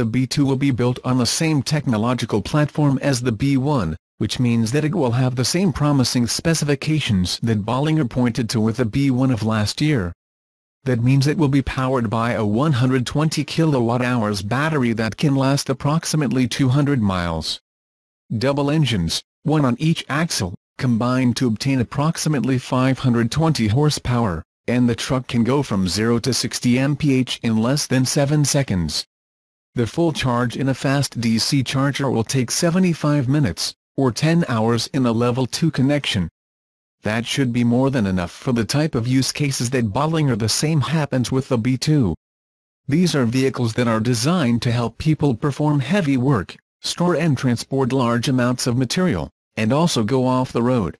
the B2 will be built on the same technological platform as the B1, which means that it will have the same promising specifications that Bollinger pointed to with the B1 of last year. That means it will be powered by a 120 kWh battery that can last approximately 200 miles. Double engines, one on each axle, combine to obtain approximately 520 horsepower, and the truck can go from 0 to 60 mph in less than 7 seconds. The full charge in a fast DC charger will take 75 minutes, or 10 hours in a level 2 connection. That should be more than enough for the type of use cases that Bollinger the same happens with the B2. These are vehicles that are designed to help people perform heavy work, store and transport large amounts of material, and also go off the road.